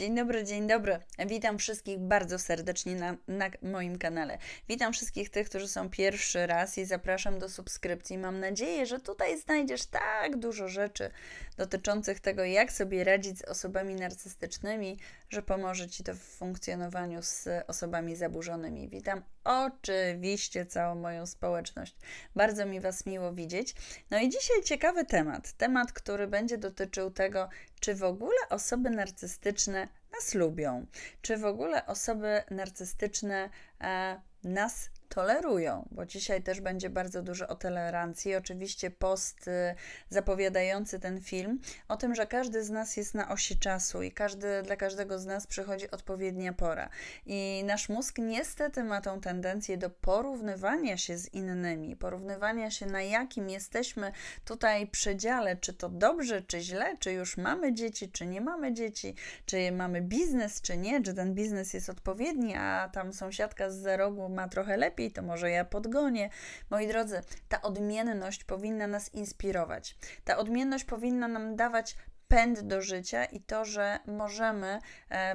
Dzień dobry, dzień dobry. Witam wszystkich bardzo serdecznie na, na, moim kanale. Witam wszystkich tych, którzy są pierwszy raz i zapraszam do subskrypcji. Mam nadzieję, że tutaj znajdziesz tak dużo rzeczy dotyczących tego, jak sobie radzić z osobami narcystycznymi, że pomoże Ci to w funkcjonowaniu z osobami zaburzonymi. Witam oczywiście całą moją społeczność. Bardzo mi Was miło widzieć. No i dzisiaj ciekawy temat. Temat, który będzie dotyczył tego, czy w ogóle osoby narcystyczne nas lubią, czy w ogóle osoby narcystyczne e, nas tolerują, bo dzisiaj też będzie bardzo dużo o tolerancji. Oczywiście post y, zapowiadający ten film o tym, że każdy z nas jest na osi czasu i każdy, dla każdego z nas przychodzi odpowiednia pora. I nasz mózg niestety ma tą tendencję do porównywania się z innymi, porównywania się na jakim jesteśmy tutaj przedziale, czy to dobrze, czy źle, czy już mamy dzieci, czy nie mamy dzieci, czy mamy biznes, czy nie, czy ten biznes jest odpowiedni, a tam sąsiadka z za rogu ma trochę lepiej lepiej, to może ja podgonię. Moi drodzy, ta odmienność powinna nas inspirować. Ta odmienność powinna nam dawać pęd do życia i to, że możemy. E,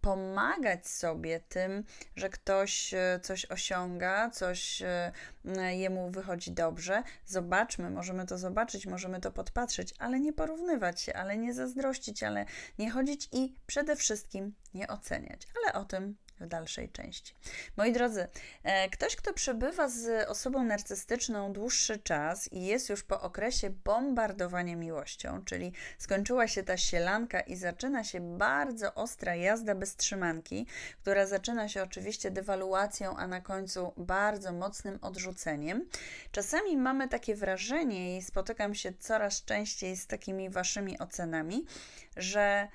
pomagać sobie tym, że ktoś e, coś osiąga, coś e, jemu wychodzi dobrze. Zobaczmy, możemy to zobaczyć, możemy to podpatrzeć, ale nie porównywać się, ale nie zazdrościć, ale nie chodzić i przede wszystkim nie oceniać. Ale o tym w dalszej części. Moi drodzy, e, ktoś, kto przebywa z osobą narcystyczną dłuższy czas i jest już po okresie bombardowania miłością, czyli skończyła się ta sielanka i zaczyna się bardzo ostra jazda bez trzymanki, która zaczyna się oczywiście dewaluacją, a na końcu bardzo mocnym odrzuceniem. Czasami mamy takie wrażenie i spotykam się coraz częściej z takimi waszymi ocenami, że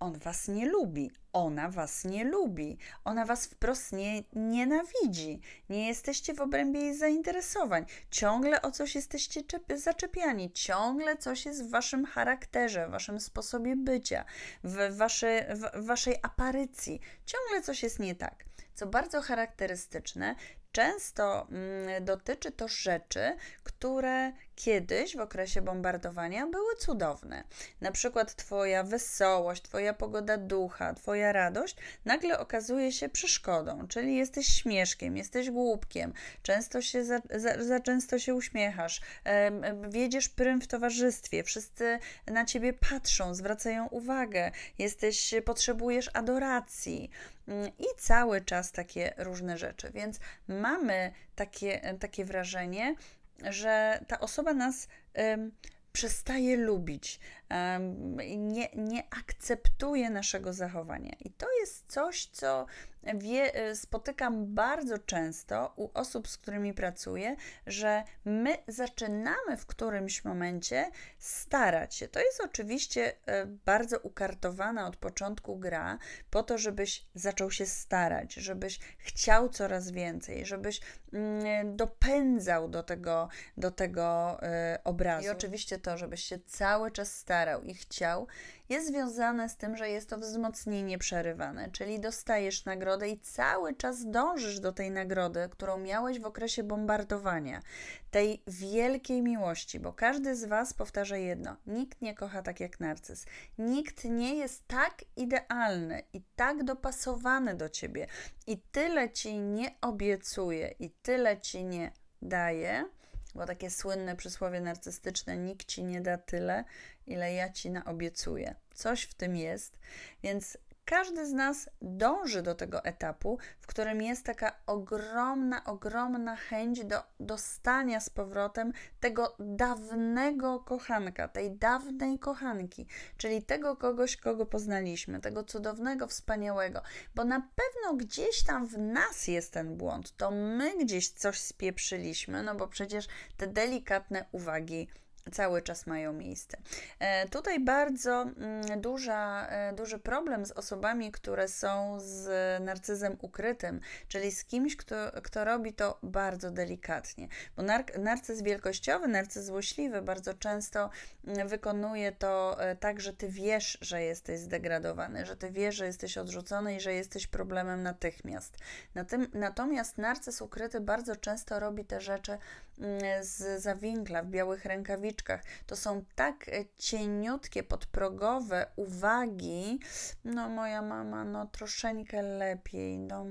on was nie lubi, ona was nie lubi, ona was wprost nie nienawidzi, nie jesteście w obrębie jej zainteresowań, ciągle o coś jesteście zaczepiani, ciągle coś jest w waszym charakterze, w waszym sposobie bycia, w, wasze, w waszej aparycji, ciągle coś jest nie tak. Co bardzo charakterystyczne, często mm, dotyczy to rzeczy, które kiedyś w okresie bombardowania były cudowne. Na przykład Twoja wesołość, Twoja pogoda ducha, Twoja radość nagle okazuje się przeszkodą, czyli jesteś śmieszkiem, jesteś głupkiem, często się za, za, za często się uśmiechasz, wiedziesz prym w towarzystwie, wszyscy na Ciebie patrzą, zwracają uwagę, jesteś, potrzebujesz adoracji mm, i cały czas takie różne rzeczy. Więc mamy takie, takie wrażenie, że ta osoba nas um, przestaje lubić, um, nie, nie akceptuje naszego zachowania. I to jest coś, co wie, y, spotykam bardzo często u osób, z którymi pracuję, że my zaczynamy w którymś momencie starać się. To jest oczywiście y, bardzo ukartowana od początku gra, po to, żebyś zaczął się starać, żebyś chciał coraz więcej, żebyś mm, dopędzał do tego, do tego y, obrazu. I oczywiście to, żebyś się cały czas starał i chciał, jest związane z tym, że jest to wzmocnienie przerywane, czyli dostajesz nagrodę i cały czas dążysz do tej nagrody, którą miałeś w okresie bombardowania, tej wielkiej miłości, bo każdy z Was powtarza jedno: nikt nie kocha tak jak narcyz, nikt nie jest tak idealny i tak dopasowany do ciebie, i tyle ci nie obiecuje, i tyle ci nie daje bo takie słynne przysłowie narcystyczne, nikt ci nie da tyle, ile ja ci naobiecuję. Coś w tym jest, więc każdy z nas dąży do tego etapu, w którym jest taka ogromna, ogromna chęć do dostania z powrotem tego dawnego kochanka, tej dawnej kochanki, czyli tego kogoś, kogo poznaliśmy, tego cudownego, wspaniałego, bo na pewno gdzieś tam w nas jest ten błąd, to my gdzieś coś spieprzyliśmy, no bo przecież te delikatne uwagi cały czas mają miejsce. E, tutaj bardzo mm, duża, e, duży problem z osobami, które są z narcyzem ukrytym, czyli z kimś, kto, kto robi to bardzo delikatnie. Bo narcyz wielkościowy, narcyz złośliwy bardzo często mm, wykonuje to e, tak, że ty wiesz, że jesteś zdegradowany, że ty wiesz, że jesteś odrzucony i że jesteś problemem natychmiast. natomiast narcyz ukryty bardzo często robi te rzeczy Mm, z zawinkla w białych rękawiczkach. To są tak e, cieniutkie, podprogowe uwagi. No, moja mama, no troszeczkę lepiej. No,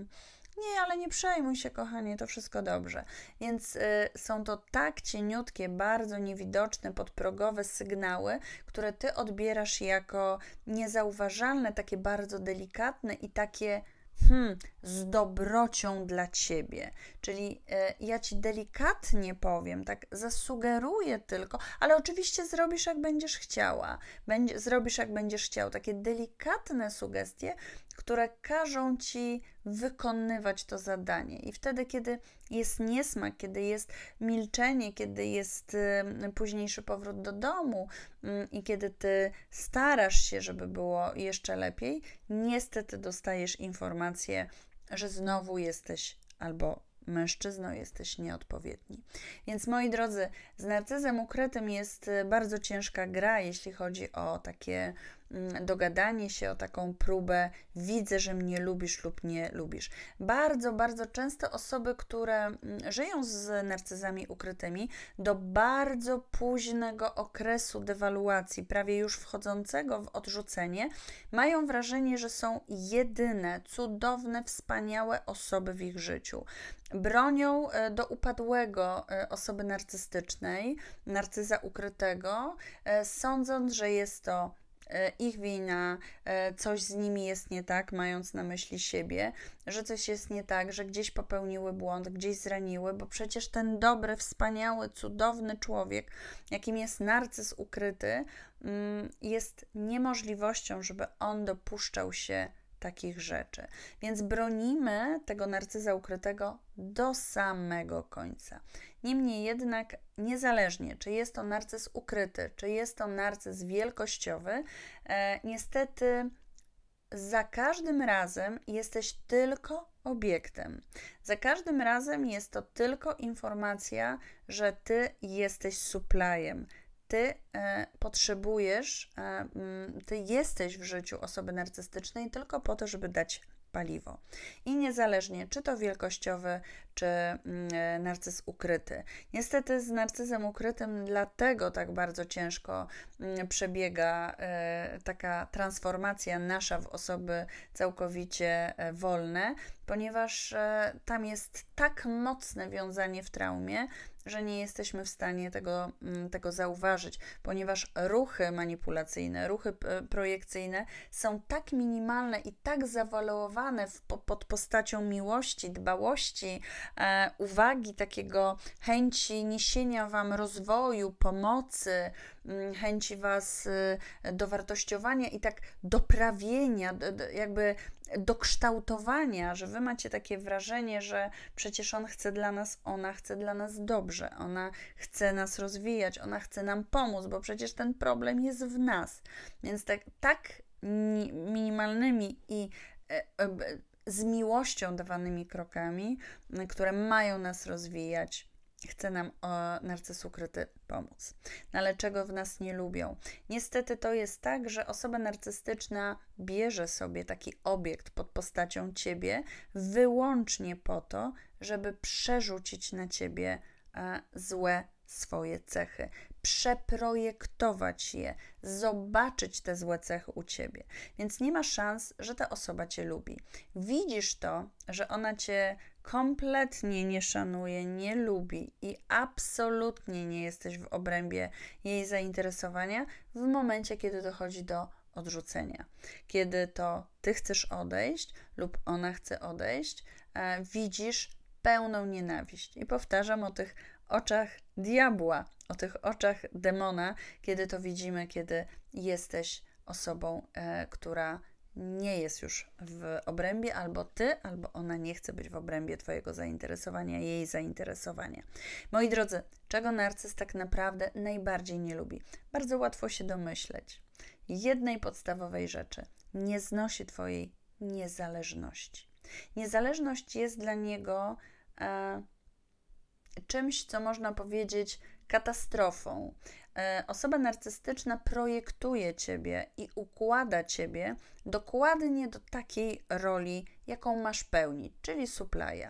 nie, ale nie przejmuj się, kochanie, to wszystko dobrze. Więc y, są to tak cieniutkie, bardzo niewidoczne, podprogowe sygnały, które ty odbierasz jako niezauważalne, takie bardzo delikatne i takie hmm, z dobrocią dla ciebie. Czyli e, ja ci delikatnie powiem, tak zasugeruję tylko, ale oczywiście zrobisz jak będziesz chciała. Będzie, zrobisz jak będziesz chciał. Takie delikatne sugestie, które każą ci wykonywać to zadanie. I wtedy, kiedy jest niesmak, kiedy jest milczenie, kiedy jest późniejszy powrót do domu mm, i kiedy ty starasz się, żeby było jeszcze lepiej, niestety dostajesz informację, że znowu jesteś albo mężczyzną jesteś nieodpowiedni. Więc moi drodzy, z narcyzem ukrytym jest y, bardzo ciężka gra, jeśli chodzi o takie Mm, dogadanie się o taką próbę, widzę, że mnie lubisz lub nie lubisz. Bardzo, bardzo często osoby, które mm, żyją z narcyzami ukrytymi, do bardzo późnego okresu dewaluacji, prawie już wchodzącego w odrzucenie, mają wrażenie, że są jedyne, cudowne, wspaniałe osoby w ich życiu. Bronią e, do upadłego e, osoby narcystycznej, narcyza ukrytego, e, sądząc, że jest to E, ich wina, e, coś z nimi jest nie tak, mając na myśli siebie, że coś jest nie tak, że gdzieś popełniły błąd, gdzieś zraniły, bo przecież ten dobry, wspaniały, cudowny człowiek, jakim jest narcyz ukryty, mm, jest niemożliwością, żeby on dopuszczał się takich rzeczy. Więc bronimy tego narcyza ukrytego do samego końca. Niemniej jednak, niezależnie czy jest to narcyz ukryty, czy jest to narcyz wielkościowy, e, niestety za każdym razem jesteś tylko obiektem. Za każdym razem jest to tylko informacja, że ty jesteś supplyem, ty e, potrzebujesz, e, mm, ty jesteś w życiu osoby narcystycznej tylko po to, żeby dać paliwo. I niezależnie, czy to wielkościowy, czy mm, e, narcyz ukryty. Niestety z narcyzem ukrytym dlatego tak bardzo ciężko mm, przebiega e, taka transformacja nasza w osoby całkowicie e, wolne, ponieważ tam jest tak mocne wiązanie w traumie, że nie jesteśmy w stanie tego, mm, tego zauważyć, ponieważ ruchy manipulacyjne, ruchy projekcyjne są tak minimalne i tak zawalowane w, pod postacią miłości, dbałości, E, uwagi, takiego chęci niesienia Wam rozwoju, pomocy, mm, chęci Was y, dowartościowania i tak doprawienia, jakby dokształtowania, że Wy macie takie wrażenie, że przecież on chce dla nas, ona chce dla nas dobrze, ona chce nas rozwijać, ona chce nam pomóc, bo przecież ten problem jest w nas. Więc tak, tak minimalnymi i e, e, z miłością dawanymi krokami, które mają nas rozwijać. Chce nam o e, narcyz ukryty pomóc. No ale czego w nas nie lubią? Niestety to jest tak, że osoba narcystyczna bierze sobie taki obiekt pod postacią ciebie wyłącznie po to, żeby przerzucić na ciebie e, złe swoje cechy, przeprojektować je, zobaczyć te złe cechy u ciebie. Więc nie ma szans, że ta osoba cię lubi. Widzisz to, że ona cię kompletnie nie szanuje, nie lubi i absolutnie nie jesteś w obrębie jej zainteresowania w momencie, kiedy dochodzi do odrzucenia. Kiedy to ty chcesz odejść lub ona chce odejść, e, widzisz pełną nienawiść. I powtarzam o tych oczach diabła, o tych oczach demona, kiedy to widzimy, kiedy jesteś osobą, e, która nie jest już w obrębie, albo ty, albo ona nie chce być w obrębie Twojego zainteresowania, jej zainteresowania. Moi drodzy, czego narcyz tak naprawdę najbardziej nie lubi? Bardzo łatwo się domyśleć. Jednej podstawowej rzeczy: nie znosi Twojej niezależności. Niezależność jest dla niego. E, czymś, co można powiedzieć katastrofą. E, osoba narcystyczna projektuje ciebie i układa ciebie dokładnie do takiej roli, jaką masz pełnić, czyli suplaya.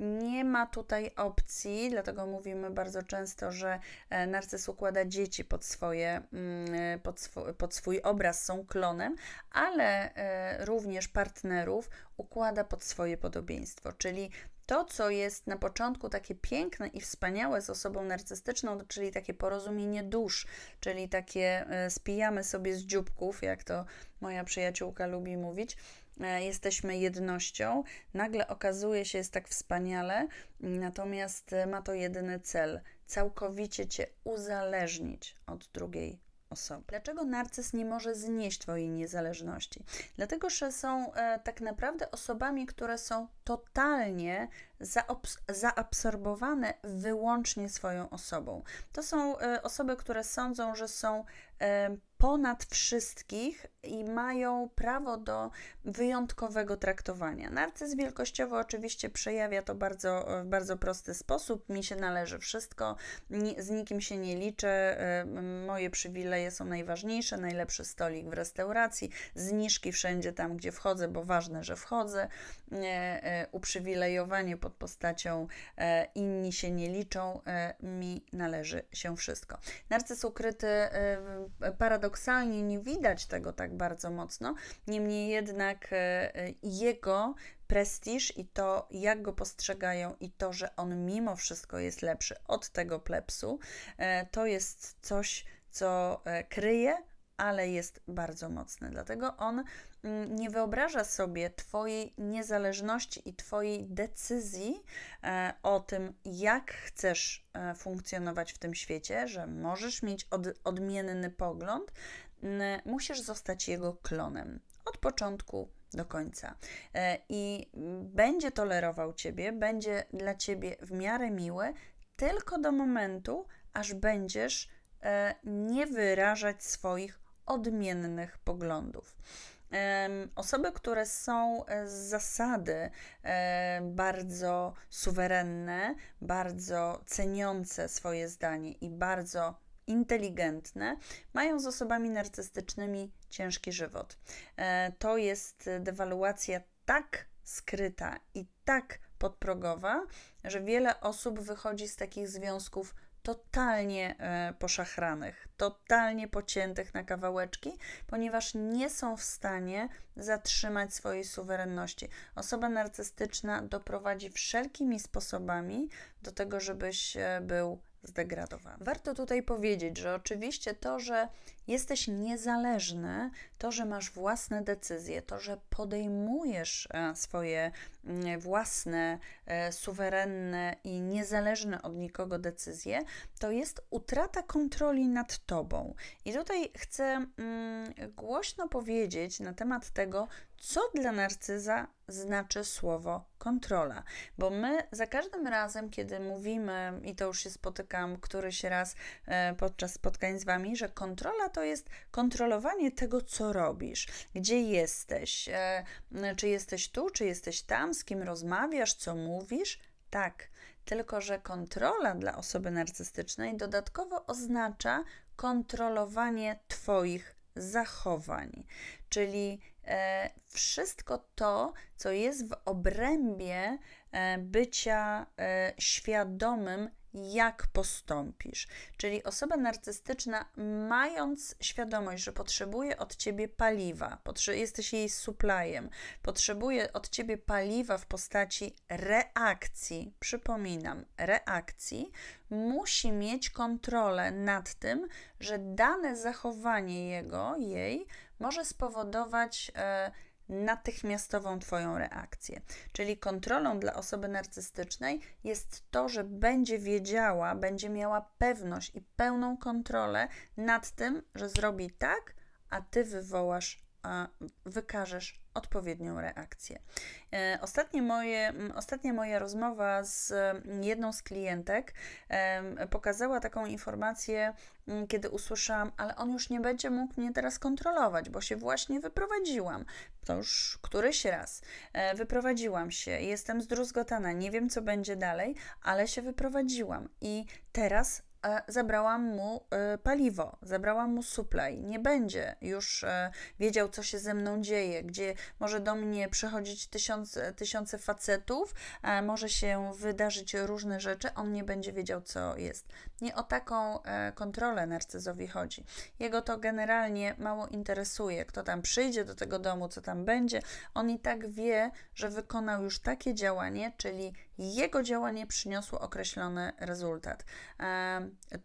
Nie ma tutaj opcji, dlatego mówimy bardzo często, że e, narcyz układa dzieci pod, swoje, mm, e, pod, pod swój obraz, są klonem, ale również partnerów układa pod swoje podobieństwo, czyli to, co jest na początku takie piękne i wspaniałe z osobą narcystyczną, czyli takie porozumienie dusz, czyli takie e, spijamy sobie z dzióbków, jak to moja przyjaciółka lubi mówić, e, jesteśmy jednością, nagle okazuje się, jest tak wspaniale, natomiast e, ma to jedyny cel całkowicie cię uzależnić od drugiej osoby. Dlaczego narcyz nie może znieść Twojej niezależności? Dlatego, że są e, tak naprawdę osobami, które są totalnie zaabsorbowane wyłącznie swoją osobą. To są e, osoby, które sądzą, że są e, ponad wszystkich i mają prawo do wyjątkowego traktowania. Narcyz wielkościowy oczywiście przejawia to bardzo, w bardzo prosty sposób. Mi się należy wszystko, z nikim się nie liczę, y, moje przywileje są najważniejsze, najlepszy stolik w restauracji, zniżki wszędzie tam, gdzie wchodzę, bo ważne, że wchodzę, y, y, uprzywilejowanie pod postacią inni się nie liczą, mi należy się wszystko. Narcyz ukryty paradoksalnie nie widać tego tak bardzo mocno. Niemniej jednak e, jego prestiż i to, jak go postrzegają, i to, że on mimo wszystko jest lepszy od tego plepsu, e, to jest coś, co e, kryje ale jest bardzo mocny. Dlatego on mm, nie wyobraża sobie Twojej niezależności i Twojej decyzji o tym, jak chcesz funkcjonować w tym świecie, że możesz mieć od, odmienny pogląd, E, musisz zostać jego klonem od początku do końca. E, I będzie tolerował ciebie, będzie dla ciebie w miarę miły, tylko do momentu, aż będziesz e, nie wyrażać swoich odmiennych poglądów. Osoby, które są z zasady bardzo suwerenne, bardzo ceniące swoje zdanie i bardzo inteligentne mają z osobami narcystycznymi ciężki żywot. E, to jest dewaluacja tak skryta i tak podprogowa, że wiele osób wychodzi z takich związków totalnie e, poszachranych, totalnie pociętych na kawałeczki, ponieważ nie są w stanie zatrzymać swojej suwerenności. Osoba narcystyczna doprowadzi wszelkimi sposobami do tego, żebyś e, był zdegradowany. Warto tutaj powiedzieć, że oczywiście to, że jesteś niezależny, to, że masz własne decyzje, to, że podejmujesz e, swoje mm, własne, e, suwerenne i niezależne od nikogo decyzje, to jest utrata kontroli nad tobą. I tutaj chcę mm, głośno powiedzieć na temat tego, co dla narcyza znaczy słowo kontrola. Bo my za każdym razem, kiedy mówimy, i to już się spotykam któryś raz e, podczas spotkań z Wami, że kontrola to jest kontrolowanie tego, co robisz, gdzie jesteś, e, czy jesteś tu, czy jesteś tam, z kim rozmawiasz, co mówisz. Tak, tylko że kontrola dla osoby narcystycznej dodatkowo oznacza kontrolowanie Twoich zachowań. Czyli E, wszystko to, co jest w obrębie e, bycia e, świadomym jak postąpisz. Czyli osoba narcystyczna, mając świadomość, że potrzebuje od ciebie paliwa, jesteś jej supplyem, potrzebuje od ciebie paliwa w postaci reakcji, przypominam, reakcji, musi mieć kontrolę nad tym, że dane zachowanie jego, jej może spowodować. Yy, natychmiastową Twoją reakcję. Czyli kontrolą dla osoby narcystycznej jest to, że będzie wiedziała, będzie miała pewność i pełną kontrolę nad tym, że zrobi tak, a Ty wywołasz, wykażesz odpowiednią reakcję. E, ostatnie moje, ostatnia moja rozmowa z jedną z klientek pokazała taką informację, kiedy usłyszałam, ale on już nie będzie mógł mnie teraz kontrolować, bo się właśnie wyprowadziłam. To już któryś raz. E, wyprowadziłam się, jestem zdruzgotana, nie wiem co będzie dalej, ale się wyprowadziłam i teraz E, zabrałam mu e, paliwo, zabrałam mu suplej. Nie będzie już e, wiedział, co się ze mną dzieje, gdzie może do mnie przychodzić tysiące, tysiące facetów, może się wydarzyć różne rzeczy, on nie będzie wiedział, co jest. Nie o taką kontrolę narcyzowi chodzi. Jego to generalnie mało interesuje, kto tam przyjdzie do tego domu, co tam będzie. On i tak wie, że wykonał już takie działanie, czyli jego działanie przyniosło określony rezultat.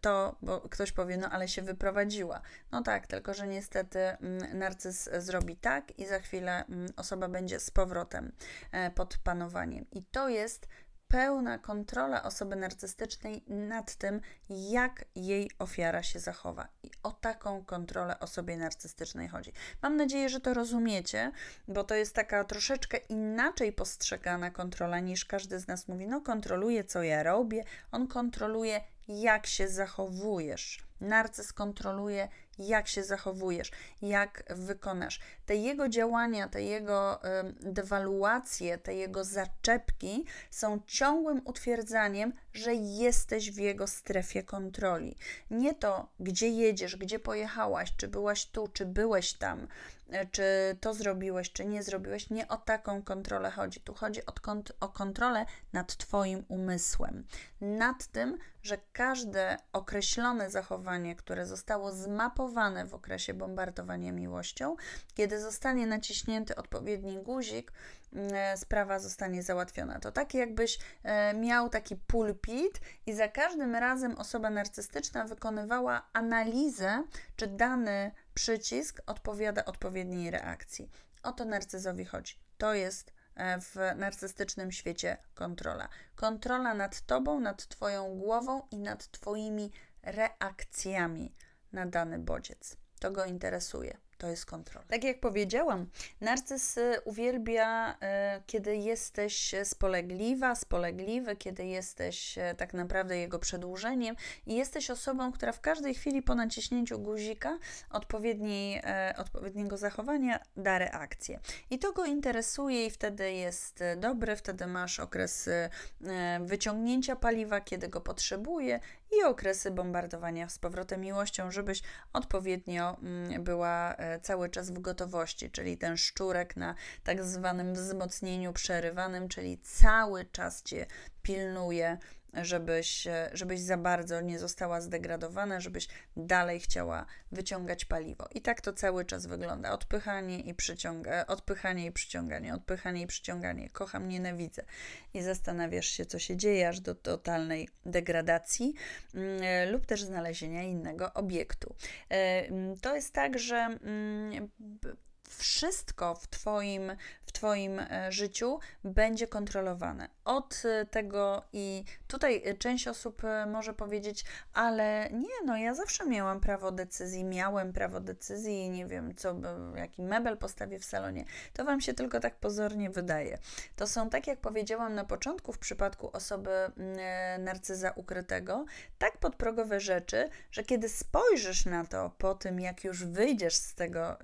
To, bo ktoś powie, no ale się wyprowadziła. No tak, tylko że niestety mm, narcyz zrobi tak i za chwilę mm, osoba będzie z powrotem e, pod panowaniem. I to jest pełna kontrola osoby narcystycznej nad tym, jak jej ofiara się zachowa. I o taką kontrolę osobie narcystycznej chodzi. Mam nadzieję, że to rozumiecie, bo to jest taka troszeczkę inaczej postrzegana kontrola niż każdy z nas mówi: No, kontroluje, co ja robię, on kontroluje, jak się zachowujesz. Narcyz kontroluje, jak się zachowujesz, jak wykonasz. Te jego działania, te jego dewaluacje, te jego zaczepki są ciągłym utwierdzaniem, że jesteś w jego strefie kontroli. Nie to, gdzie jedziesz, gdzie pojechałaś, czy byłaś tu, czy byłeś tam, E, czy to zrobiłeś, czy nie zrobiłeś. Nie o taką kontrolę chodzi. Tu chodzi kont o kontrolę nad Twoim umysłem. Nad tym, że każde określone zachowanie, które zostało zmapowane w okresie bombardowania miłością, kiedy zostanie naciśnięty odpowiedni guzik, E, sprawa zostanie załatwiona. To tak jakbyś e, miał taki pulpit i za każdym razem osoba narcystyczna wykonywała analizę, czy dany przycisk odpowiada odpowiedniej reakcji. O to narcyzowi chodzi. To jest e, w narcystycznym świecie kontrola. Kontrola nad tobą, nad twoją głową i nad twoimi reakcjami na dany bodziec. To go interesuje to jest kontrola. Tak jak powiedziałam, narcyz y, uwielbia, y, kiedy jesteś spolegliwa, spolegliwy, kiedy jesteś y, tak naprawdę jego przedłużeniem i jesteś osobą, która w każdej chwili po naciśnięciu guzika odpowiedniej, odpowiedniego zachowania da reakcję. I to go interesuje i wtedy jest dobry, wtedy masz okres wyciągnięcia paliwa, kiedy go potrzebuje i okresy bombardowania z powrotem miłością, żebyś odpowiednio mm, była e, cały czas w gotowości, czyli ten szczurek na tak zwanym wzmocnieniu przerywanym, czyli cały czas cię pilnuje żebyś, e, żebyś za bardzo nie została zdegradowana, żebyś dalej chciała wyciągać paliwo. I tak to cały czas wygląda. Odpychanie i, przyciąga, e, odpychanie i przyciąganie, odpychanie i przyciąganie. Kocham, nienawidzę. I zastanawiasz się, co się dzieje, aż do totalnej degradacji yy, lub też znalezienia innego obiektu. Yy, to jest tak, że yy, wszystko w Twoim, w twoim życiu będzie kontrolowane od y, tego i tutaj y, część osób y, może powiedzieć, ale nie, no ja zawsze miałam prawo decyzji, miałem prawo decyzji, nie wiem, co, jaki mebel postawię w salonie. To Wam się tylko tak pozornie wydaje. To są, tak jak powiedziałam na początku, w przypadku osoby mm, narcyza ukrytego, tak podprogowe rzeczy, że kiedy spojrzysz na to po tym, jak już wyjdziesz z tego,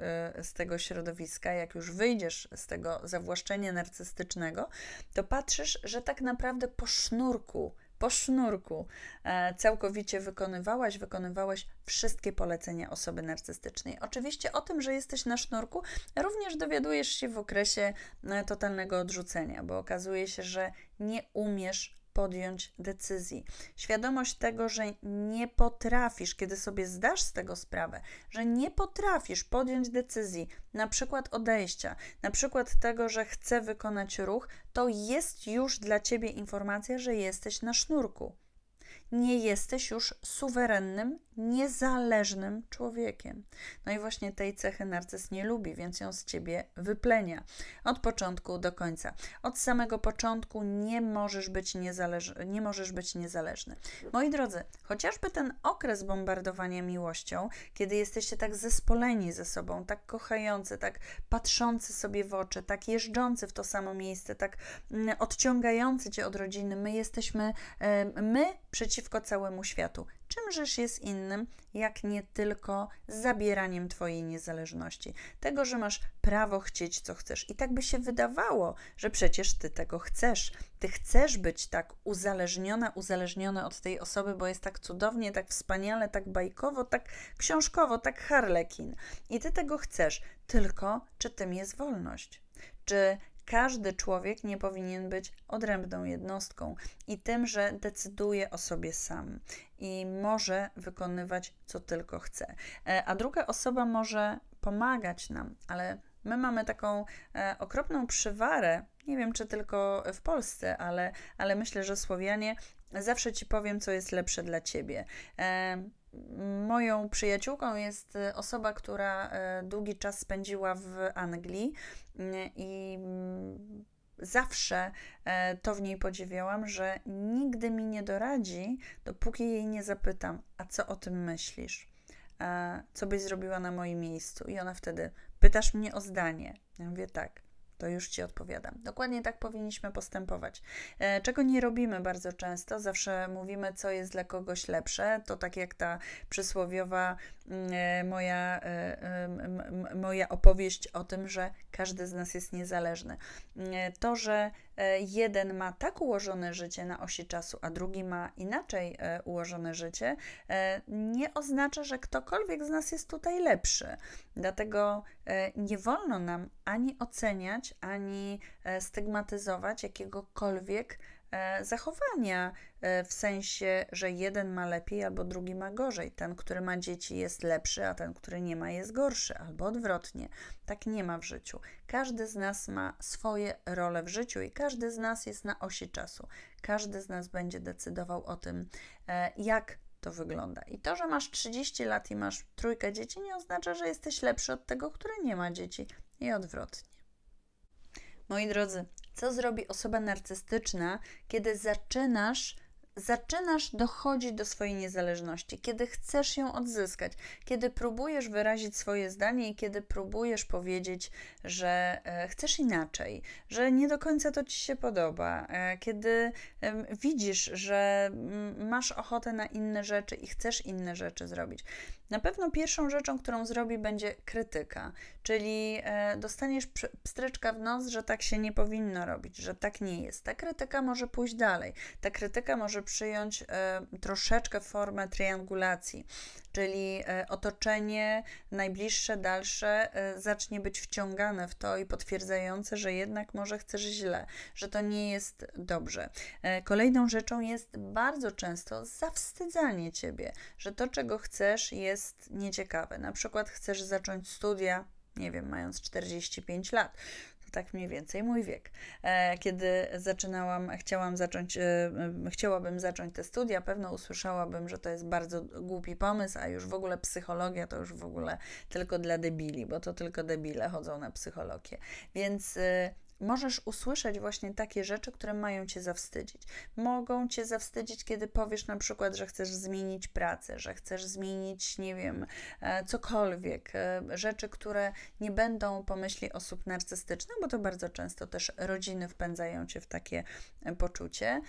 z tego środowiska, jak już wyjdziesz z tego zawłaszczenia narcystycznego, to patrzysz, że że tak naprawdę po sznurku, po sznurku e, całkowicie wykonywałaś, wykonywałeś wszystkie polecenia osoby narcystycznej. Oczywiście o tym, że jesteś na sznurku, również dowiadujesz się w okresie e, totalnego odrzucenia, bo okazuje się, że nie umiesz podjąć decyzji. Świadomość tego, że nie potrafisz, kiedy sobie zdasz z tego sprawę, że nie potrafisz podjąć decyzji, na przykład odejścia, na przykład tego, że chcę wykonać ruch, to jest już dla ciebie informacja, że jesteś na sznurku. Nie jesteś już suwerennym niezależnym człowiekiem. No i właśnie tej cechy narcyz nie lubi, więc ją z ciebie wyplenia. Od początku do końca. Od samego początku nie możesz być, niezależ- nie możesz być niezależny. Moi drodzy, chociażby ten okres bombardowania miłością, kiedy jesteście tak zespoleni ze sobą, tak kochający, tak patrzący sobie w oczy, tak jeżdżący w to samo miejsce, tak mm, odciągający cię od rodziny, my jesteśmy my przeciwko całemu światu czymżeż jest innym, jak nie tylko zabieraniem Twojej niezależności, tego, że masz prawo chcieć, co chcesz. I tak by się wydawało, że przecież Ty tego chcesz. Ty chcesz być tak uzależniona, uzależniona od tej osoby, bo jest tak cudownie, tak wspaniale, tak bajkowo, tak książkowo, tak harlekin. I Ty tego chcesz, tylko czy tym jest wolność? Czy każdy człowiek nie powinien być odrębną jednostką i tym, że decyduje o sobie sam i może wykonywać co tylko chce. E, a druga osoba może pomagać nam, ale my mamy taką e, okropną przywarę. Nie wiem, czy tylko w Polsce, ale, ale myślę, że Słowianie zawsze ci powiem, co jest lepsze dla ciebie. E, Moją przyjaciółką jest y, osoba, która y, długi czas spędziła w Anglii y, i mm, zawsze e, to w niej podziwiałam, że nigdy mi nie doradzi, dopóki jej nie zapytam, a co o tym myślisz? E, co byś zrobiła na moim miejscu? I ona wtedy, pytasz mnie o zdanie. Ja mówię tak. To już Ci odpowiadam. Dokładnie tak powinniśmy postępować. E, czego nie robimy bardzo często, zawsze mówimy, co jest dla kogoś lepsze. To tak jak ta przysłowiowa mm, e, moja, e, moja opowieść o tym, że każdy z nas jest niezależny. To, że E, jeden ma tak ułożone życie na osi czasu, a drugi ma inaczej e, ułożone życie, e, nie oznacza, że ktokolwiek z nas jest tutaj lepszy. Dlatego nie wolno nam ani oceniać, ani stygmatyzować jakiegokolwiek E, zachowania, e, w sensie, że jeden ma lepiej albo drugi ma gorzej. Ten, który ma dzieci, jest lepszy, a ten, który nie ma, jest gorszy, albo odwrotnie. Tak nie ma w życiu. Każdy z nas ma swoje role w życiu i każdy z nas jest na osi czasu. Każdy z nas będzie decydował o tym, e, jak to wygląda. I to, że masz 30 lat i masz trójkę dzieci, nie oznacza, że jesteś lepszy od tego, który nie ma dzieci i odwrotnie. Moi drodzy, co zrobi osoba narcystyczna, kiedy zaczynasz zaczynasz dochodzić do swojej niezależności, kiedy chcesz ją odzyskać, kiedy próbujesz wyrazić swoje zdanie i kiedy próbujesz powiedzieć, że e, chcesz inaczej, że nie do końca to ci się podoba, e, kiedy widzisz, że masz ochotę na inne rzeczy i chcesz inne rzeczy zrobić. Na pewno pierwszą rzeczą, którą zrobi, będzie krytyka, czyli e, dostaniesz pstryczka w nos, że tak się nie powinno robić, że tak nie jest. Ta krytyka może pójść dalej. Ta krytyka może przyjąć e, troszeczkę formę triangulacji, czyli e, otoczenie najbliższe, dalsze e, zacznie być wciągane w to i potwierdzające, że jednak może chcesz źle, że to nie jest dobrze. E, kolejną rzeczą jest bardzo często zawstydzanie ciebie, że to, czego chcesz, jest nieciekawe. Na przykład chcesz zacząć studia, nie wiem, mając 45 lat tak mniej więcej mój wiek. E, kiedy zaczynałam, chciałam zacząć, e, chciałabym zacząć te studia, pewno usłyszałabym, że to jest bardzo głupi pomysł, a już w ogóle psychologia to już w ogóle tylko dla debili, bo to tylko debile chodzą na psychologię. Więc e, Możesz usłyszeć właśnie takie rzeczy, które mają cię zawstydzić. Mogą cię zawstydzić, kiedy powiesz na przykład, że chcesz zmienić pracę, że chcesz zmienić, nie wiem, e, cokolwiek, e, rzeczy, które nie będą pomyśli osób narcystycznych, bo to bardzo często też rodziny wpędzają cię w takie e, poczucie.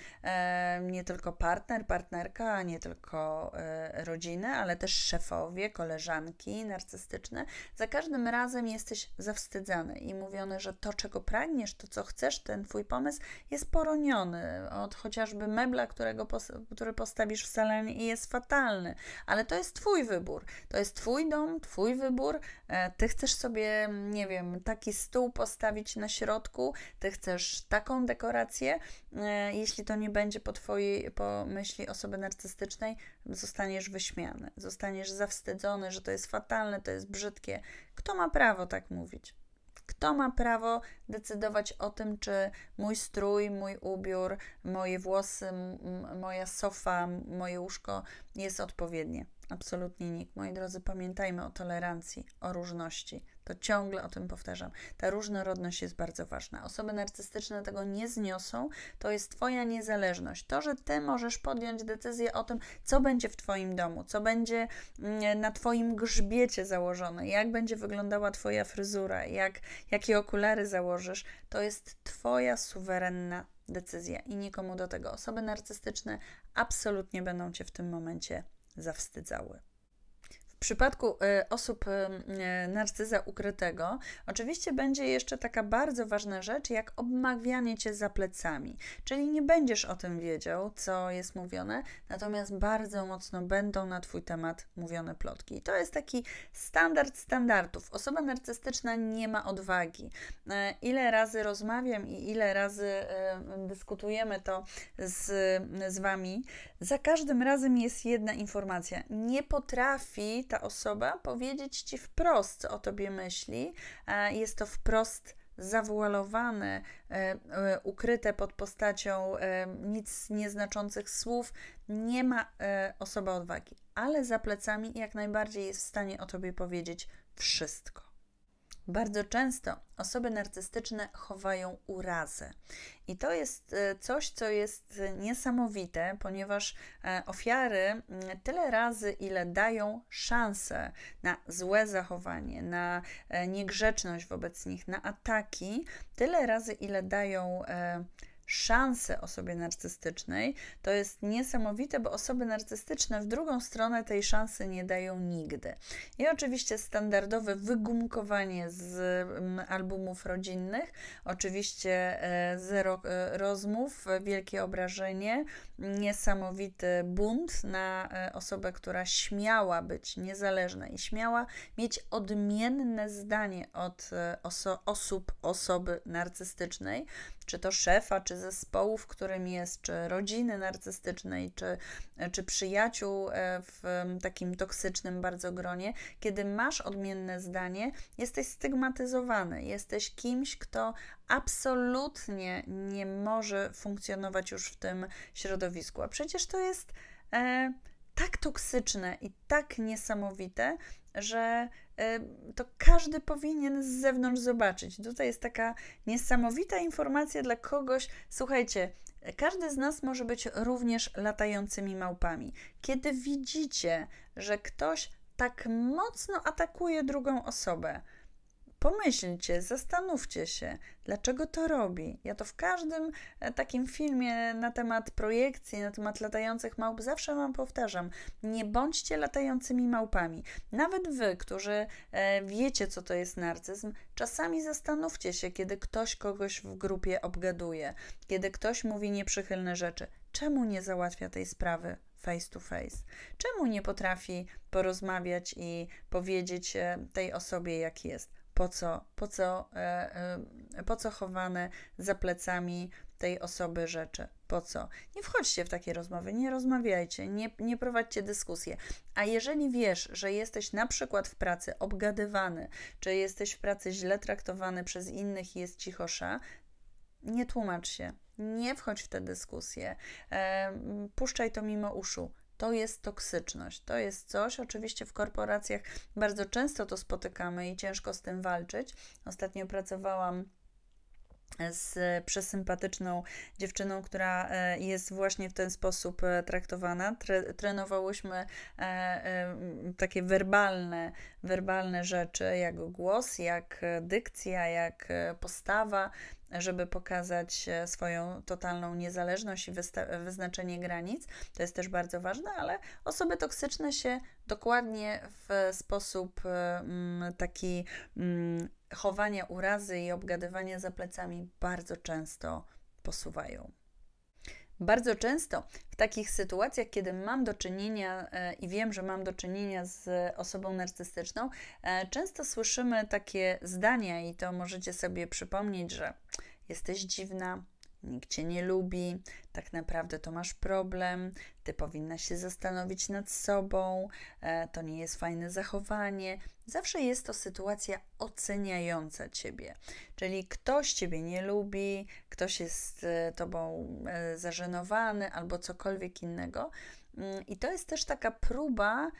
Nie tylko partner, partnerka, nie tylko rodziny, ale też szefowie, koleżanki narcystyczne. Za każdym razem jesteś zawstydzany i mówione, że to, czego pragniesz, osiągniesz to, co chcesz, ten Twój pomysł jest poroniony od chociażby mebla, którego, który postawisz w salonie i jest fatalny. Ale to jest Twój wybór. To jest Twój dom, Twój wybór. E, ty chcesz sobie, nie wiem, taki stół postawić na środku, Ty chcesz taką dekorację. E, jeśli to nie będzie po Twojej, po myśli osoby narcystycznej, zostaniesz wyśmiany, zostaniesz zawstydzony, że to jest fatalne, to jest brzydkie. Kto ma prawo tak mówić? Kto ma prawo decydować o tym, czy mój strój, mój ubiór, moje włosy, moja sofa, moje łóżko jest odpowiednie? Absolutnie nikt. Moi drodzy, pamiętajmy o tolerancji, o różności. To ciągle o tym powtarzam. Ta różnorodność jest bardzo ważna. Osoby narcystyczne tego nie zniosą. To jest Twoja niezależność. To, że Ty możesz podjąć decyzję o tym, co będzie w Twoim domu, co będzie mm, na Twoim grzbiecie założone, jak będzie wyglądała Twoja fryzura, jak, jakie okulary założysz, to jest Twoja suwerenna decyzja i nikomu do tego. Osoby narcystyczne absolutnie będą Cię w tym momencie zawstydzały. W przypadku y, osób y, y, narcyza ukrytego, oczywiście będzie jeszcze taka bardzo ważna rzecz, jak obmawianie cię za plecami. Czyli nie będziesz o tym wiedział, co jest mówione, natomiast bardzo mocno będą na twój temat mówione plotki. I to jest taki standard standardów. Osoba narcystyczna nie ma odwagi. Ile razy rozmawiam i ile razy dyskutujemy to z, z wami, za każdym razem jest jedna informacja. Nie potrafi ta osoba powiedzieć ci wprost, co o tobie myśli. E, jest to wprost zawualowane, e, e, ukryte pod postacią nic nieznaczących słów, nie ma osoba odwagi, ale za plecami jak najbardziej jest w stanie o tobie powiedzieć wszystko. Bardzo często osoby narcystyczne chowają urazę. I to jest e, coś, co jest e, niesamowite, ponieważ e, ofiary mm, tyle razy, ile dają szansę na złe zachowanie, na niegrzeczność wobec nich, na ataki, tyle razy, ile dają szansę osobie narcystycznej, to jest niesamowite, bo osoby narcystyczne w drugą stronę tej szansy nie dają nigdy. I oczywiście standardowe wygumkowanie z mm, albumów rodzinnych, oczywiście e, zero e, rozmów, wielkie obrażenie, niesamowity bunt na e, osobę, która śmiała być niezależna i śmiała mieć odmienne zdanie od oso osób osoby narcystycznej czy to szefa, czy zespołu, w którym jest, czy rodziny narcystycznej, czy, czy przyjaciół e, w takim toksycznym bardzo gronie, kiedy masz odmienne zdanie, jesteś stygmatyzowany, jesteś kimś, kto absolutnie nie może funkcjonować już w tym środowisku. A przecież to jest. E, tak toksyczne i tak niesamowite, że to każdy powinien z zewnątrz zobaczyć. Tutaj jest taka niesamowita informacja dla kogoś. Słuchajcie, każdy z nas może być również latającymi małpami. Kiedy widzicie, że ktoś tak mocno atakuje drugą osobę, Pomyślcie, zastanówcie się, dlaczego to robi. Ja to w każdym e, takim filmie na temat projekcji, na temat latających małp zawsze Wam powtarzam: nie bądźcie latającymi małpami. Nawet Wy, którzy e, wiecie, co to jest narcyzm, czasami zastanówcie się, kiedy ktoś kogoś w grupie obgaduje, kiedy ktoś mówi nieprzychylne rzeczy, czemu nie załatwia tej sprawy face to face? Czemu nie potrafi porozmawiać i powiedzieć e, tej osobie, jak jest? po co, po co, e, e, po co chowane za plecami tej osoby rzeczy. Po co? Nie wchodźcie w takie rozmowy, nie rozmawiajcie, nie, nie prowadźcie dyskusji. A jeżeli wiesz, że jesteś na przykład w pracy obgadywany, czy jesteś w pracy źle traktowany przez innych i jest cichosza, nie tłumacz się, nie wchodź w te dyskusje, e, puszczaj to mimo uszu, to jest toksyczność. To jest coś, oczywiście w korporacjach bardzo często to spotykamy i ciężko z tym walczyć. Ostatnio pracowałam e, z przesympatyczną dziewczyną, która e, jest właśnie w ten sposób e, traktowana. Tre, trenowałyśmy takie werbalne, werbalne rzeczy, jak głos, jak dykcja, jak postawa, żeby pokazać e, swoją totalną niezależność i wyznaczenie granic. To jest też bardzo ważne, ale osoby toksyczne się dokładnie w sposób e, mm, taki mm, chowania urazy i obgadywania za plecami bardzo często posuwają. Bardzo często w takich sytuacjach, kiedy mam do czynienia e, i wiem, że mam do czynienia z osobą narcystyczną, e, często słyszymy takie zdania, i to możecie sobie przypomnieć, że jesteś dziwna, nikt cię nie lubi, tak naprawdę to masz problem, ty powinnaś się zastanowić nad sobą, e, to nie jest fajne zachowanie. Zawsze jest to sytuacja oceniająca ciebie, czyli ktoś ciebie nie lubi, ktoś jest e, tobą e, zażenowany albo cokolwiek innego. Mm, I to jest też taka próba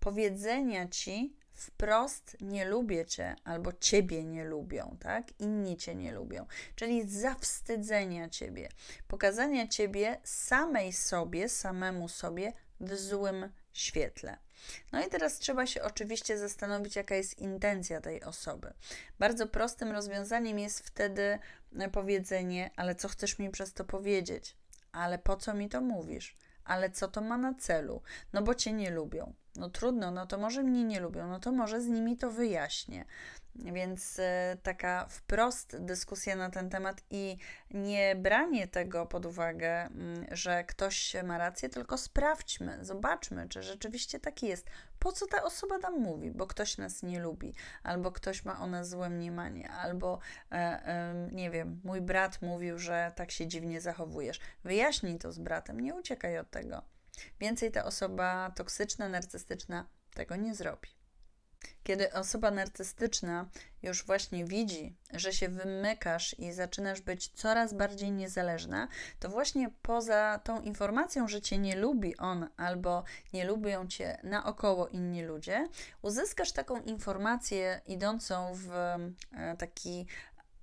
powiedzenia ci, wprost nie lubię cię albo ciebie nie lubią, tak? Inni cię nie lubią. Czyli zawstydzenia ciebie, pokazania ciebie samej sobie, samemu sobie w złym świetle. No i teraz trzeba się oczywiście zastanowić, jaka jest intencja tej osoby. Bardzo prostym rozwiązaniem jest wtedy e, powiedzenie: Ale co chcesz mi przez to powiedzieć? Ale po co mi to mówisz? Ale co to ma na celu? No bo cię nie lubią no trudno, no to może mnie nie lubią, no to może z nimi to wyjaśnię. Więc e, taka wprost dyskusja na ten temat i nie branie tego pod uwagę, mm, że ktoś ma rację, tylko sprawdźmy, zobaczmy, czy rzeczywiście taki jest. Po co ta osoba tam mówi? Bo ktoś nas nie lubi, albo ktoś ma o nas złe mniemanie, albo e, nie wiem, mój brat mówił, że tak się dziwnie zachowujesz. Wyjaśnij to z bratem, nie uciekaj od tego. Więcej ta osoba toksyczna, narcystyczna tego nie zrobi. Kiedy osoba narcystyczna już właśnie widzi, że się wymykasz i zaczynasz być coraz bardziej niezależna, to właśnie poza tą informacją, że cię nie lubi on albo nie lubią cię naokoło inni ludzie, uzyskasz taką informację idącą w e, taki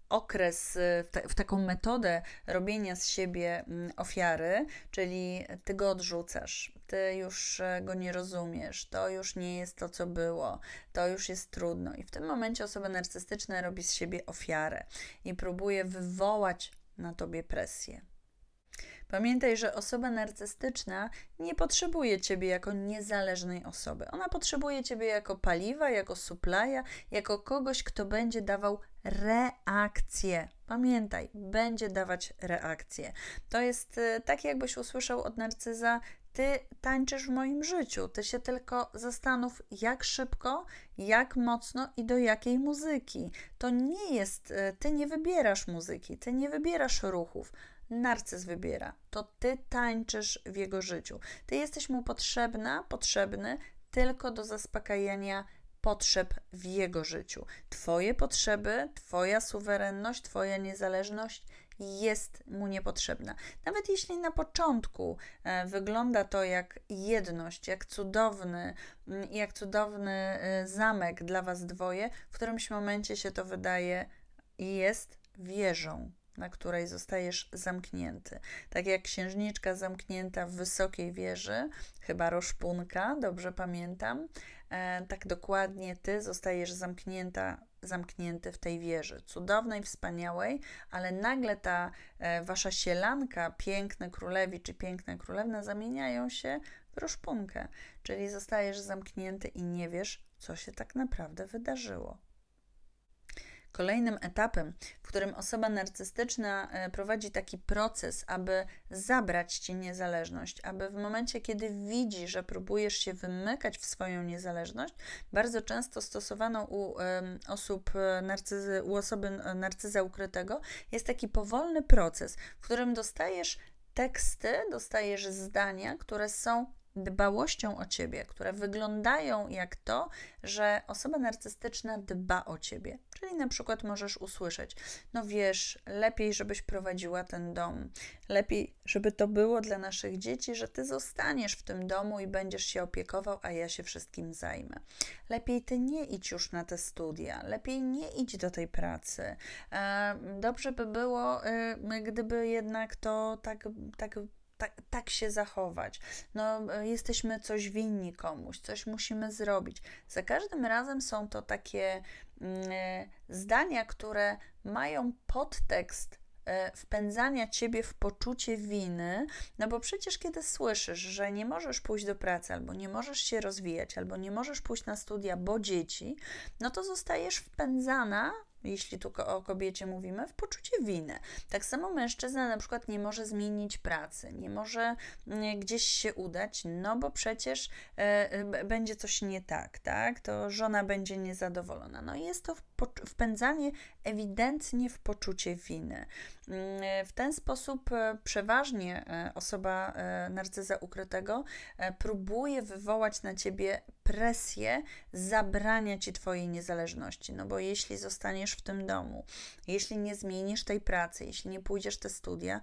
okres, y, w, te, w, taką metodę robienia z siebie mm, ofiary, czyli ty go odrzucasz, ty już e, go nie rozumiesz, to już nie jest to, co było, to już jest trudno. I w tym momencie osoba narcystyczna robi z siebie ofiarę i próbuje wywołać na tobie presję. Pamiętaj, że osoba narcystyczna nie potrzebuje ciebie jako niezależnej osoby. Ona potrzebuje ciebie jako paliwa, jako suplaja, jako kogoś, kto będzie dawał reakcję. Pamiętaj, będzie dawać reakcję. To jest y, tak, jakbyś usłyszał od narcyza: Ty tańczysz w moim życiu. Ty się tylko zastanów, jak szybko, jak mocno i do jakiej muzyki. To nie jest, y, ty nie wybierasz muzyki, ty nie wybierasz ruchów narcyz wybiera, to ty tańczysz w jego życiu. Ty jesteś mu potrzebna, potrzebny tylko do zaspokajania potrzeb w jego życiu. Twoje potrzeby, twoja suwerenność, twoja niezależność jest mu niepotrzebna. Nawet jeśli na początku e, wygląda to jak jedność, jak cudowny, jak cudowny e, zamek dla was dwoje, w którymś momencie się to wydaje i jest wieżą, na której zostajesz zamknięty. Tak jak księżniczka zamknięta w wysokiej wieży, chyba roszpunka, dobrze pamiętam, e, tak dokładnie ty zostajesz zamknięta, zamknięty w tej wieży. Cudownej, wspaniałej, ale nagle ta e, wasza sielanka, piękny królewi czy piękna królewna zamieniają się w roszpunkę, czyli zostajesz zamknięty i nie wiesz, co się tak naprawdę wydarzyło. Kolejnym etapem, w którym osoba narcystyczna e, prowadzi taki proces, aby zabrać ci niezależność, aby w momencie, kiedy widzi, że próbujesz się wymykać w swoją niezależność, bardzo często stosowaną u osób e, narcyzy, u osoby e, narcyza ukrytego jest taki powolny proces, w którym dostajesz teksty, dostajesz zdania, które są dbałością o ciebie, które wyglądają jak to, że osoba narcystyczna dba o ciebie. Czyli na przykład możesz usłyszeć: No wiesz, lepiej, żebyś prowadziła ten dom, lepiej, żeby to było dla naszych dzieci, że ty zostaniesz w tym domu i będziesz się opiekował, a ja się wszystkim zajmę. Lepiej ty nie idź już na te studia, lepiej nie idź do tej pracy. E, dobrze by było, y, gdyby jednak to tak, tak tak, tak się zachować. No, e, jesteśmy coś winni komuś, coś musimy zrobić. Za każdym razem są to takie mm, e, zdania, które mają podtekst e, wpędzania ciebie w poczucie winy, no bo przecież kiedy słyszysz, że nie możesz pójść do pracy, albo nie możesz się rozwijać, albo nie możesz pójść na studia, bo dzieci, no to zostajesz wpędzana jeśli tu o kobiecie mówimy, w poczucie winy. Tak samo mężczyzna na przykład nie może zmienić pracy, nie może mm, gdzieś się udać, no bo przecież e, e, będzie coś nie tak, tak? To żona będzie niezadowolona. No jest to w wpędzanie ewidentnie w poczucie winy. Mm, w ten sposób e, przeważnie e, osoba e, narcyza ukrytego próbuje wywołać na ciebie presję zabrania ci twojej niezależności. No bo jeśli zostaniesz w tym domu, jeśli nie zmienisz tej pracy, jeśli nie pójdziesz te studia,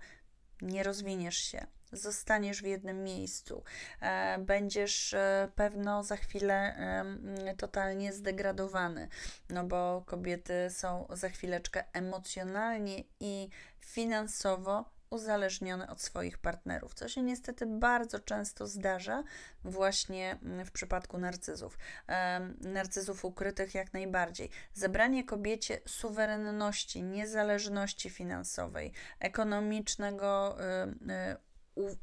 nie rozwiniesz się zostaniesz w jednym miejscu. E, będziesz e, pewno za chwilę totalnie zdegradowany, no bo kobiety są za chwileczkę emocjonalnie i finansowo uzależnione od swoich partnerów, co się niestety bardzo często zdarza właśnie mm, w przypadku narcyzów. Narcyzów ukrytych jak najbardziej. Zabranie kobiecie suwerenności, niezależności finansowej, ekonomicznego e,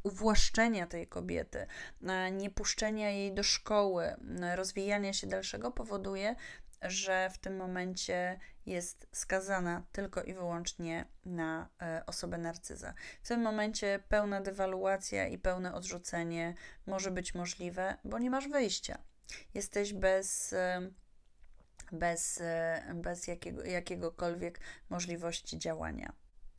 uwłaszczenia tej kobiety, e, niepuszczenia jej do szkoły, e, rozwijania się dalszego powoduje, że w tym momencie jest skazana tylko i wyłącznie na e, osobę narcyza. W tym momencie pełna dewaluacja i pełne odrzucenie może być możliwe, bo nie masz wyjścia. Jesteś bez bez, bez jakiego, jakiegokolwiek możliwości działania.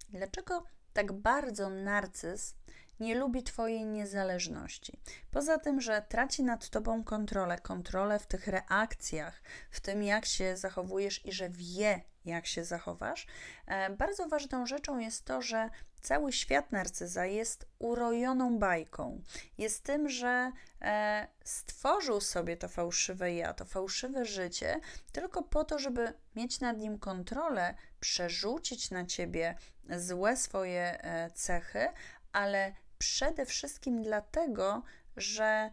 Dlaczego tak bardzo narcyz nie lubi Twojej niezależności. Poza tym, że traci nad Tobą kontrolę, kontrolę w tych reakcjach, w tym jak się zachowujesz i że wie, jak się zachowasz, e, bardzo ważną rzeczą jest to, że cały świat narcyza jest urojoną bajką. Jest tym, że e, stworzył sobie to fałszywe ja, to fałszywe życie, tylko po to, żeby mieć nad nim kontrolę, przerzucić na ciebie złe swoje e, cechy, ale Przede wszystkim dlatego, że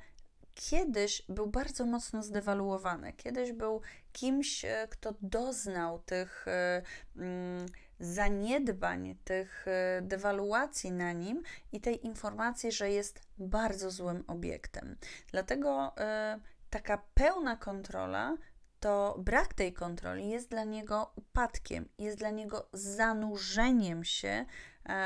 kiedyś był bardzo mocno zdewaluowany. Kiedyś był kimś, e, kto doznał tych e, mm, zaniedbań, tych e, dewaluacji na nim i tej informacji, że jest bardzo złym obiektem. Dlatego taka pełna kontrola to brak tej kontroli jest dla niego upadkiem, jest dla niego zanurzeniem się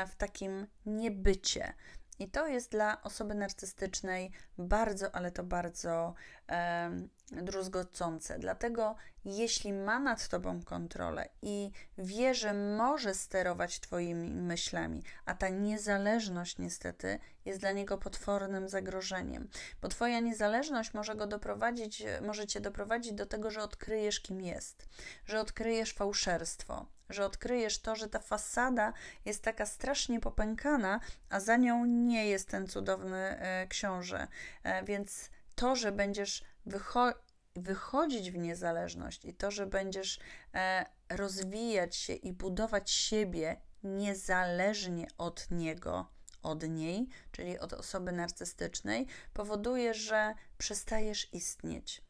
w takim niebycie. I to jest dla osoby narcystycznej bardzo, ale to bardzo e, druzgocące. Dlatego, jeśli ma nad tobą kontrolę i wie, że może sterować twoimi myślami, a ta niezależność niestety jest dla niego potwornym zagrożeniem, bo twoja niezależność może go doprowadzić, może cię doprowadzić do tego, że odkryjesz kim jest, że odkryjesz fałszerstwo, że odkryjesz to, że ta fasada jest taka strasznie popękana, a za nią nie jest ten cudowny e, książę. E, więc to, że będziesz wychodzić, wychodzić w niezależność i to, że będziesz e, rozwijać się i budować siebie niezależnie od niego, od niej, czyli od osoby narcystycznej, powoduje, że przestajesz istnieć.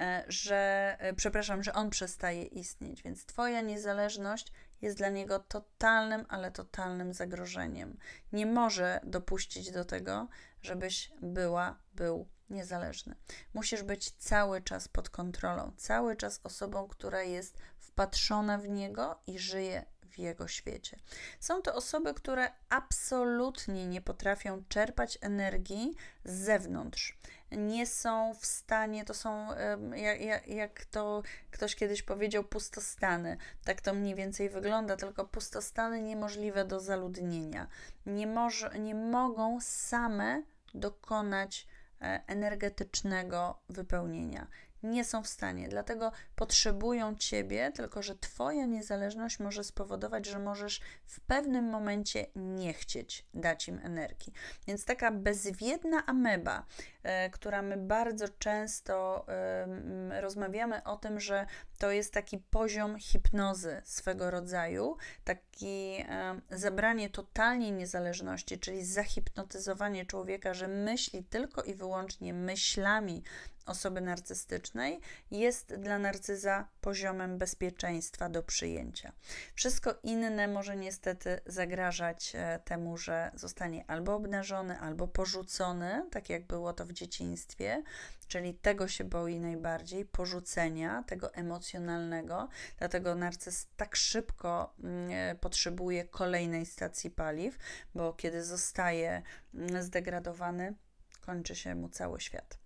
E, że, e, przepraszam, że on przestaje istnieć, więc Twoja niezależność jest dla niego totalnym, ale totalnym zagrożeniem. Nie może dopuścić do tego, żebyś była, był niezależny. Musisz być cały czas pod kontrolą, cały czas osobą, która jest wpatrzona w niego i żyje w jego świecie. Są to osoby, które absolutnie nie potrafią czerpać energii z zewnątrz. Nie są w stanie, to są, jak, jak to ktoś kiedyś powiedział, pustostany. Tak to mniej więcej wygląda, tylko pustostany niemożliwe do zaludnienia. Nie, może, nie mogą same dokonać e, energetycznego wypełnienia nie są w stanie, dlatego potrzebują ciebie, tylko że twoja niezależność może spowodować, że możesz w pewnym momencie nie chcieć dać im energii. Więc taka bezwiedna ameba, e, która my bardzo często e, rozmawiamy o tym, że to jest taki poziom hipnozy swego rodzaju, taki e, zabranie totalnie niezależności, czyli zahipnotyzowanie człowieka, że myśli tylko i wyłącznie myślami osoby narcystycznej jest dla narcyza poziomem bezpieczeństwa do przyjęcia. Wszystko inne może niestety zagrażać e, temu, że zostanie albo obnażony, albo porzucony, tak jak było to w dzieciństwie, czyli tego się boi najbardziej porzucenia, tego emocjonalnego. Dlatego narcyz tak szybko mm, e, potrzebuje kolejnej stacji paliw, bo kiedy zostaje mm, zdegradowany, kończy się mu cały świat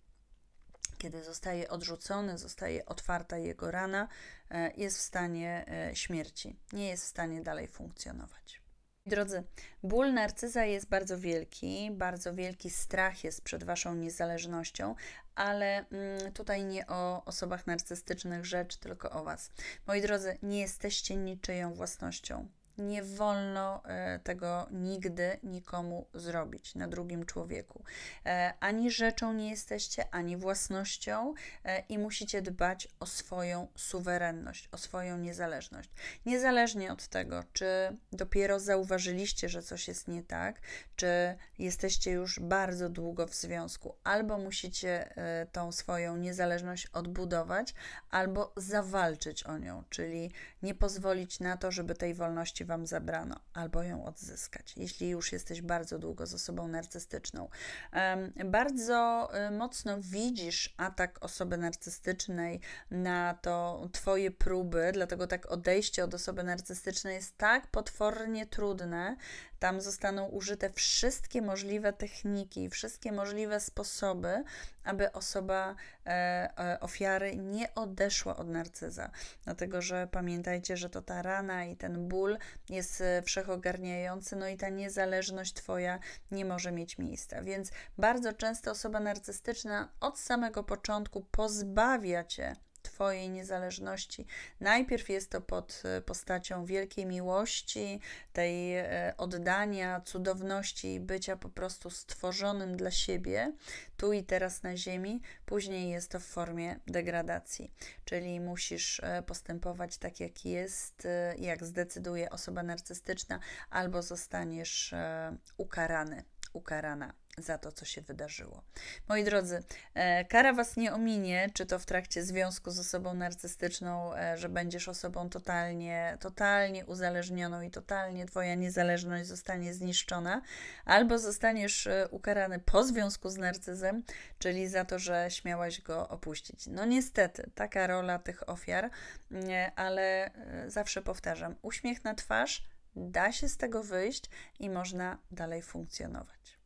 kiedy zostaje odrzucony, zostaje otwarta jego rana, e, jest w stanie e, śmierci, nie jest w stanie dalej funkcjonować. Drodzy, ból narcyza jest bardzo wielki, bardzo wielki strach jest przed Waszą niezależnością, ale mm, tutaj nie o osobach narcystycznych rzecz, tylko o Was. Moi drodzy, nie jesteście niczyją własnością. Nie wolno e, tego nigdy nikomu zrobić na drugim człowieku. E, ani rzeczą nie jesteście, ani własnością e, i musicie dbać o swoją suwerenność, o swoją niezależność. Niezależnie od tego, czy dopiero zauważyliście, że coś jest nie tak, czy jesteście już bardzo długo w związku, albo musicie tą swoją niezależność odbudować, albo zawalczyć o nią, czyli nie pozwolić na to, żeby tej wolności Wam zabrano, albo ją odzyskać, jeśli już jesteś bardzo długo z osobą narcystyczną. Bardzo y, mocno widzisz atak osoby narcystycznej na to Twoje próby, dlatego tak odejście od osoby narcystycznej jest tak potwornie trudne, tam zostaną użyte wszystkie możliwe techniki, wszystkie możliwe sposoby, aby osoba e, e, ofiary nie odeszła od narcyza. Dlatego, że pamiętajcie, że to ta rana i ten ból jest e, wszechogarniający, no i ta niezależność Twoja nie może mieć miejsca. Więc bardzo często osoba narcystyczna od samego początku pozbawia Cię Twojej niezależności. Najpierw jest to pod e, postacią wielkiej miłości, tej e, oddania, cudowności i bycia po prostu stworzonym dla siebie, tu i teraz na Ziemi. Później jest to w formie degradacji, czyli musisz e, postępować tak, jak jest, jak zdecyduje osoba narcystyczna, albo zostaniesz ukarany, ukarana za to, co się wydarzyło. Moi drodzy, e, kara Was nie ominie, czy to w trakcie związku z osobą narcystyczną, e, że będziesz osobą totalnie, totalnie uzależnioną i totalnie Twoja niezależność zostanie zniszczona, albo zostaniesz e, ukarany po związku z narcyzem, czyli za to, że śmiałaś go opuścić. No niestety, taka rola tych ofiar, ale zawsze powtarzam, uśmiech na twarz, da się z tego wyjść i można dalej funkcjonować.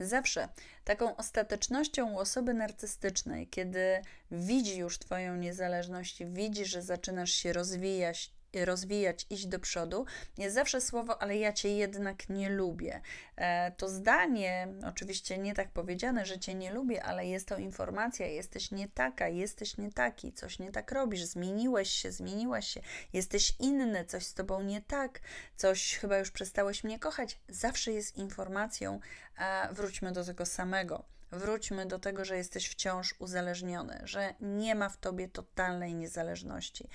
Zawsze taką ostatecznością u osoby narcystycznej, kiedy widzi już Twoją niezależność, widzi, że zaczynasz się rozwijać, rozwijać, iść do przodu, jest zawsze słowo, ale ja cię jednak nie lubię. E, to zdanie, oczywiście nie tak powiedziane, że cię nie lubię, ale jest to informacja, jesteś nie taka, jesteś nie taki, coś nie tak robisz, zmieniłeś się, zmieniłaś się, jesteś inny, coś z tobą nie tak, coś chyba już przestałeś mnie kochać, zawsze jest informacją, a wróćmy do tego samego. Wróćmy do tego, że jesteś wciąż uzależniony, że nie ma w tobie totalnej niezależności.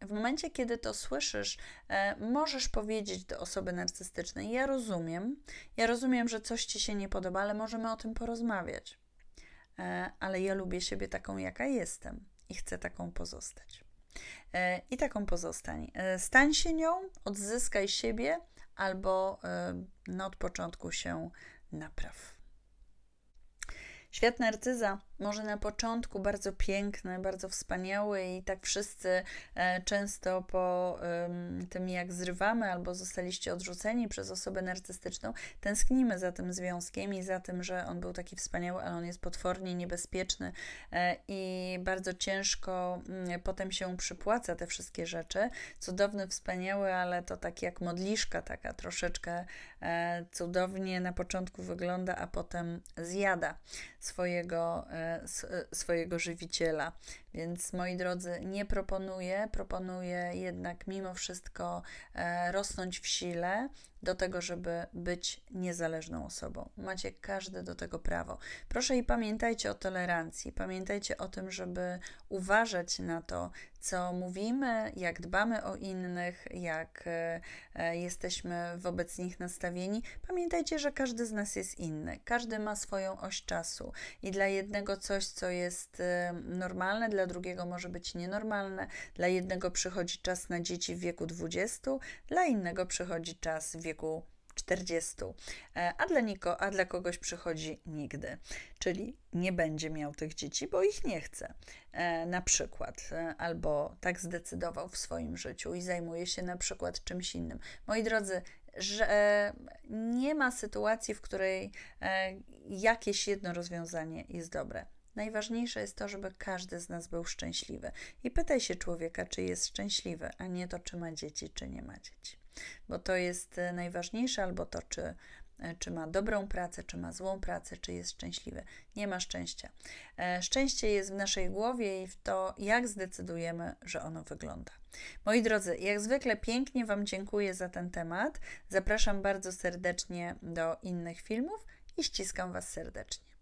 W momencie, kiedy to słyszysz, możesz powiedzieć do osoby narcystycznej: Ja rozumiem, ja rozumiem, że coś ci się nie podoba, ale możemy o tym porozmawiać. E, ale ja lubię siebie taką, jaka jestem i chcę taką pozostać. E, I taką pozostań. E, stań się nią, odzyskaj siebie albo no, od początku się napraw. Świat narcyza może na początku bardzo piękne, bardzo wspaniałe i tak wszyscy e, często po tym, jak zrywamy albo zostaliście odrzuceni przez osobę narcystyczną, tęsknimy za tym związkiem i za tym, że on był taki wspaniały, ale on jest potwornie niebezpieczny e, i bardzo ciężko mm, potem się przypłaca te wszystkie rzeczy. Cudowny, wspaniały, ale to tak jak modliszka taka troszeczkę e, cudownie na początku wygląda, a potem zjada swojego E, swojego żywiciela. Więc moi drodzy, nie proponuję, proponuję jednak mimo wszystko e, rosnąć w sile do tego, żeby być niezależną osobą. Macie każde do tego prawo. Proszę i pamiętajcie o tolerancji, pamiętajcie o tym, żeby uważać na to, co mówimy, jak dbamy o innych, jak e, e, jesteśmy wobec nich nastawieni. Pamiętajcie, że każdy z nas jest inny, każdy ma swoją oś czasu i dla jednego coś, co jest normalne, dla dla drugiego może być nienormalne. Dla jednego przychodzi czas na dzieci w wieku 20, dla innego przychodzi czas w wieku 40, e, a dla, niko, a dla kogoś przychodzi nigdy, czyli nie będzie miał tych dzieci, bo ich nie chce, e, na przykład, e, albo tak zdecydował w swoim życiu i zajmuje się na przykład czymś innym. Moi drodzy, że nie ma sytuacji, w której jakieś jedno rozwiązanie jest dobre. Najważniejsze jest to, żeby każdy z nas był szczęśliwy. I pytaj się człowieka, czy jest szczęśliwy, a nie to, czy ma dzieci, czy nie ma dzieci. Bo to jest e, najważniejsze, albo to, czy e, czy ma dobrą pracę, czy ma złą pracę, czy jest szczęśliwy. Nie ma szczęścia. E, szczęście jest w naszej głowie i w to, jak zdecydujemy, że ono wygląda. Moi drodzy, jak zwykle pięknie Wam dziękuję za ten temat. Zapraszam bardzo serdecznie do innych filmów i ściskam Was serdecznie.